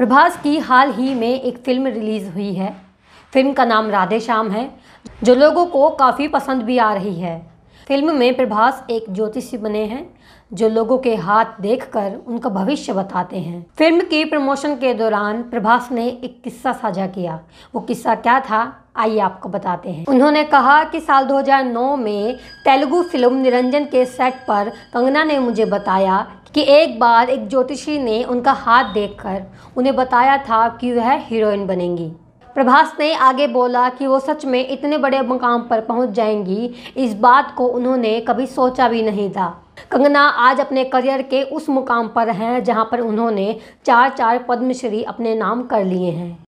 प्रभास की हाल ही में एक फ़िल्म रिलीज़ हुई है फिल्म का नाम राधे श्याम है जो लोगों को काफ़ी पसंद भी आ रही है फिल्म में प्रभास एक ज्योतिषी बने हैं जो लोगों के हाथ देखकर उनका भविष्य बताते हैं फिल्म की प्रमोशन के दौरान प्रभास ने एक किस्सा साझा किया वो किस्सा क्या था आइए आपको बताते हैं उन्होंने कहा कि साल 2009 में तेलुगु फिल्म निरंजन के सेट पर कंगना ने मुझे बताया कि एक बार एक ज्योतिषी ने उनका हाथ देखकर उन्हें बताया था कि वह हीरोइन बनेंगी प्रभास ने आगे बोला कि वो सच में इतने बड़े मुकाम पर पहुंच जाएंगी इस बात को उन्होंने कभी सोचा भी नहीं था कंगना आज अपने करियर के उस मुकाम पर हैं जहां पर उन्होंने चार चार पद्मश्री अपने नाम कर लिए हैं